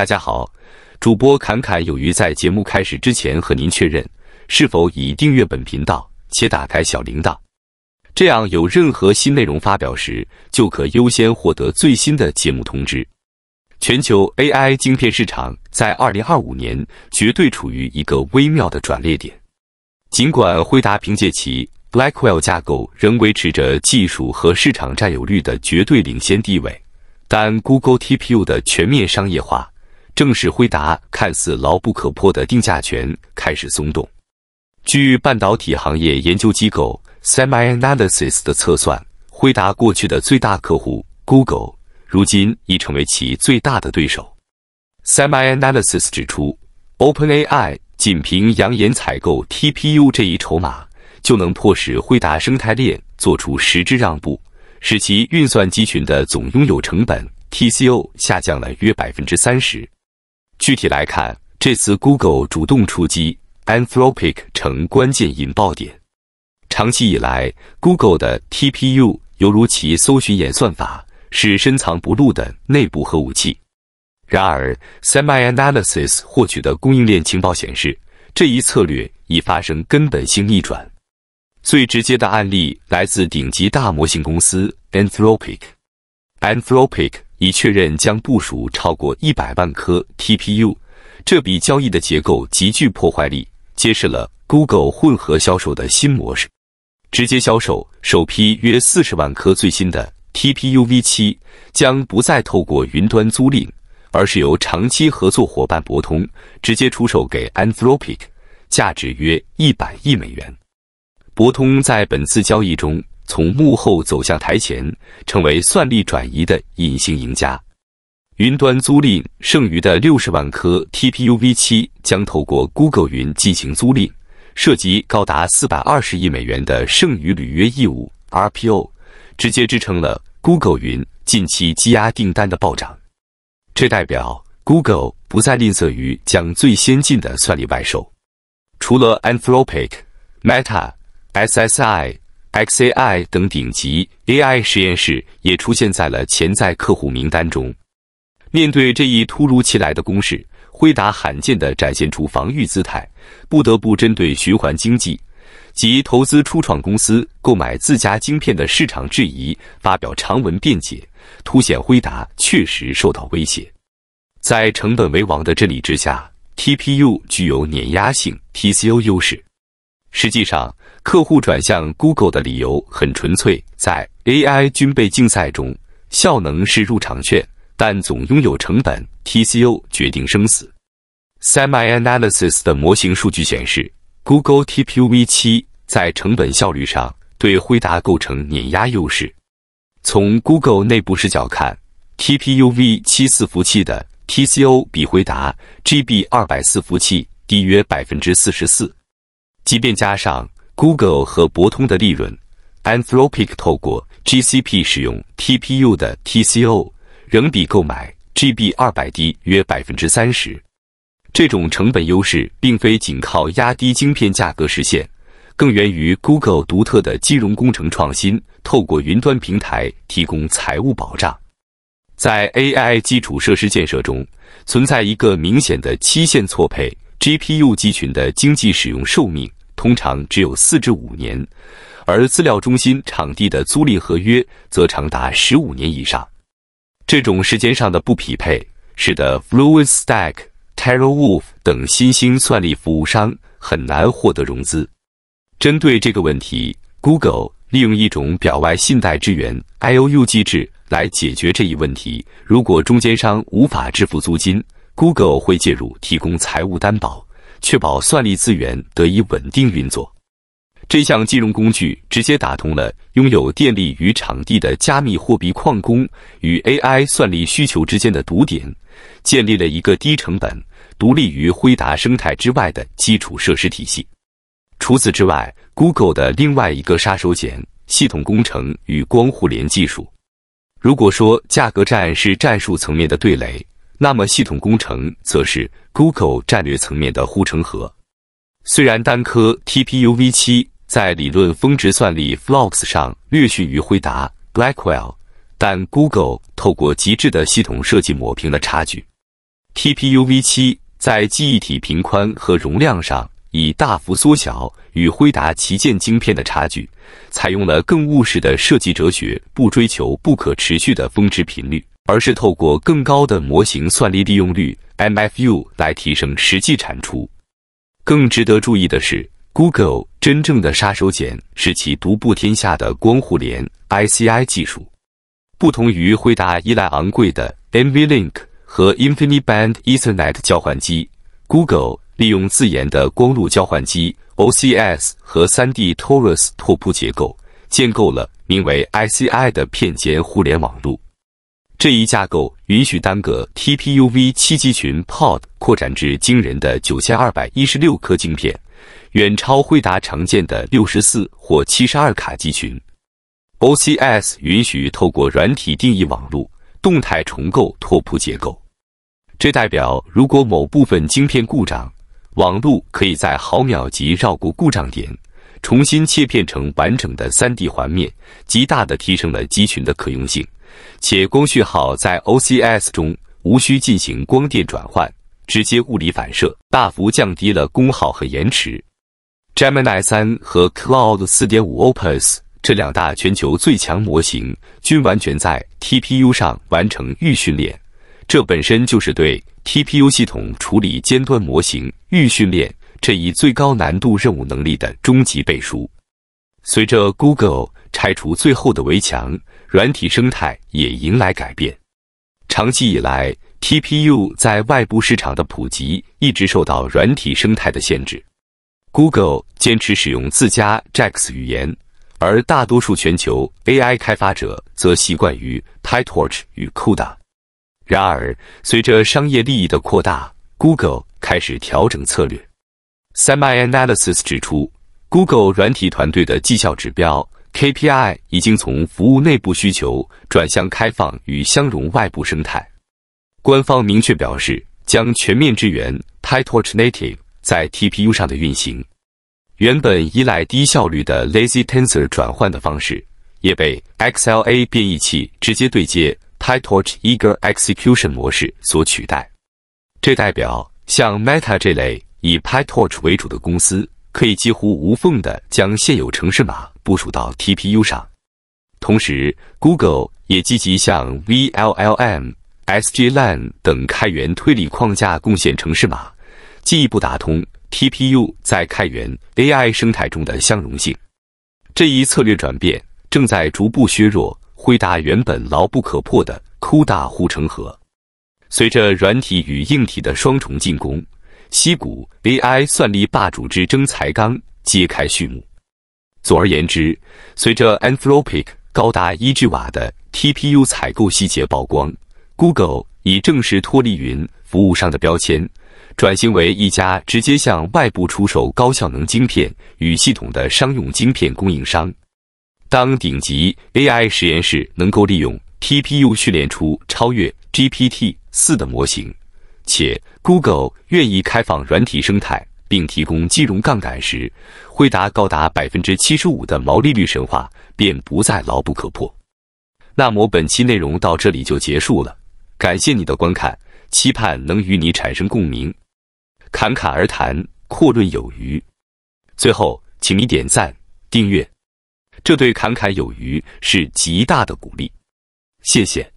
大家好，主播侃侃有余在节目开始之前和您确认是否已订阅本频道且打开小铃铛，这样有任何新内容发表时就可优先获得最新的节目通知。全球 AI 晶片市场在二零二五年绝对处于一个微妙的转捩点，尽管辉达凭借其 Blackwell 架构仍维持着技术和市场占有率的绝对领先地位，但 Google TPU 的全面商业化。正式辉达看似牢不可破的定价权开始松动。据半导体行业研究机构 SemiAnalysis 的测算，辉达过去的最大客户 Google 如今已成为其最大的对手。SemiAnalysis 指出，OpenAI 仅凭扬言采购 TPU 这一筹码，就能迫使辉达生态链做出实质让步，使其运算集群的总拥有成本 TCO 下降了约百分之三十。具体来看，这次 Google 主动出击，Anthropic 成关键引爆点。长期以来，Google 的 TPU 犹如其搜寻演算法，是深藏不露的内部核武器。然而，Semi Analysis 获取的供应链情报显示，这一策略已发生根本性逆转。最直接的案例来自顶级大模型公司 Anthropic。Anthropic。已确认将部署超过一百万颗 TPU。这笔交易的结构极具破坏力，揭示了 Google 混合销售的新模式。直接销售首批约四十万颗最新的 TPU V7 将不再透过云端租赁，而是由长期合作伙伴博通直接出售给 Anthropic，价值约一百亿美元。博通在本次交易中。从幕后走向台前，成为算力转移的隐形赢家。云端租赁剩余的六十万颗 TPU V7 将透过 Google 云进行租赁，涉及高达四百二十亿美元的剩余履约义务 RPO，直接支撑了 Google 云近期积压订单的暴涨。这代表 Google 不再吝啬于将最先进的算力外售。除了 Anthropic、Meta、SSI。xAI 等顶级 AI 实验室也出现在了潜在客户名单中。面对这一突如其来的攻势，辉达罕见地展现出防御姿态，不得不针对循环经济及投资初创公司购买自家晶片的市场质疑发表长文辩解，凸显辉达确实受到威胁。在成本为王的治理之下，TPU 具有碾压性 TCO 优势。实际上，客户转向 Google 的理由很纯粹，在 AI 军备竞赛中，效能是入场券，但总拥有成本 TCO 决定生死。Semi Analysis 的模型数据显示，Google TPUv7 在成本效率上对辉达构成碾压优势。从 Google 内部视角看，TPUv7 四服器的 TCO 比辉达 GB200 四服务器低约百分之四十四。即便加上 Google 和博通的利润，Anthropic 透过 GCP 使用 TPU 的 TCO，仍比购买 GB200 低约百分之三十。这种成本优势并非仅靠压低晶片价格实现，更源于 Google 独特的金融工程创新，透过云端平台提供财务保障。在 AI 基础设施建设中，存在一个明显的期限错配。GPU 机群的经济使用寿命通常只有四至五年，而资料中心场地的租赁合约则长达十五年以上。这种时间上的不匹配，使得 f l u n t s t a c k t e r a w o l f 等新兴算力服务商很难获得融资。针对这个问题，Google 利用一种表外信贷支援 IOU 机制来解决这一问题。如果中间商无法支付租金，Google 会介入提供财务担保，确保算力资源得以稳定运作。这项金融工具直接打通了拥有电力与场地的加密货币矿工与 AI 算力需求之间的堵点，建立了一个低成本、独立于辉达生态之外的基础设施体系。除此之外，Google 的另外一个杀手锏——系统工程与光互联技术。如果说价格战是战术层面的对垒，那么，系统工程则是 Google 战略层面的护城河。虽然单颗 TPUv7 在理论峰值算力 FLOPS 上略逊于辉达 Blackwell，但 Google 透过极致的系统设计抹平了差距。TPUv7 在记忆体频宽和容量上已大幅缩小与辉达旗舰晶片的差距，采用了更务实的设计哲学，不追求不可持续的峰值频率。而是透过更高的模型算力利用率 （M F U） 来提升实际产出。更值得注意的是，Google 真正的杀手锏是其独步天下的光互联 （ICI） 技术。不同于惠达依赖昂贵的 NVLink 和 InfiniBand Ethernet 交换机，Google 利用自研的光路交换机 （OCS） 和 3D Torus 拓扑结构，建构了名为 ICI 的片间互联网路。这一架构允许单个 TPUv7 集群 Pod 扩展至惊人的9216颗晶片，远超辉达常见的64或72卡集群。OCS 允许透过软体定义网络动态重构拓扑结构，这代表如果某部分晶片故障，网络可以在毫秒级绕过故障点，重新切片成完整的 3D 环面，极大地提升了集群的可用性。且光讯号在 OCS 中无需进行光电转换，直接物理反射，大幅降低了功耗和延迟。Gemini 三和 Cloud 四点五 Opus 这两大全球最强模型均完全在 TPU 上完成预训练，这本身就是对 TPU 系统处理尖端模型预训练这一最高难度任务能力的终极背书。随着 Google 拆除最后的围墙。软体生态也迎来改变。长期以来，TPU 在外部市场的普及一直受到软体生态的限制。Google 坚持使用自家 JAX 语言，而大多数全球 AI 开发者则习惯于 PyTorch 与 CUDA。然而，随着商业利益的扩大，Google 开始调整策略。Semi Analysis 指出，Google 软体团队的绩效指标。KPI 已经从服务内部需求转向开放与相融外部生态。官方明确表示将全面支援 PyTorch Native 在 TPU 上的运行。原本依赖低效率的 Lazy Tensor 转换的方式，也被 XLA 变异器直接对接 PyTorch eager execution 模式所取代。这代表像 Meta 这类以 PyTorch 为主的公司，可以几乎无缝地将现有城市码。部署到 TPU 上，同时 Google 也积极向 vLLM、s g l n 等开源推理框架贡献程式码，进一步打通 TPU 在开源 AI 生态中的相容性。这一策略转变正在逐步削弱辉达原本牢不可破的“抠大护城河”。随着软体与硬体的双重进攻，西谷 AI 算力霸主之争才刚揭开序幕。总而言之，随着 Anthropic 高达一 g 瓦的 TPU 采购细节曝光，Google 已正式脱离云服务商的标签，转型为一家直接向外部出售高效能晶片与系统的商用晶片供应商。当顶级 AI 实验室能够利用 TPU 训练出超越 GPT 4的模型，且 Google 愿意开放软体生态。并提供金融杠杆时，会达高达百分之七十五的毛利率神话便不再牢不可破。那么本期内容到这里就结束了，感谢你的观看，期盼能与你产生共鸣。侃侃而谈，阔论有余。最后，请你点赞、订阅，这对侃侃有余是极大的鼓励。谢谢。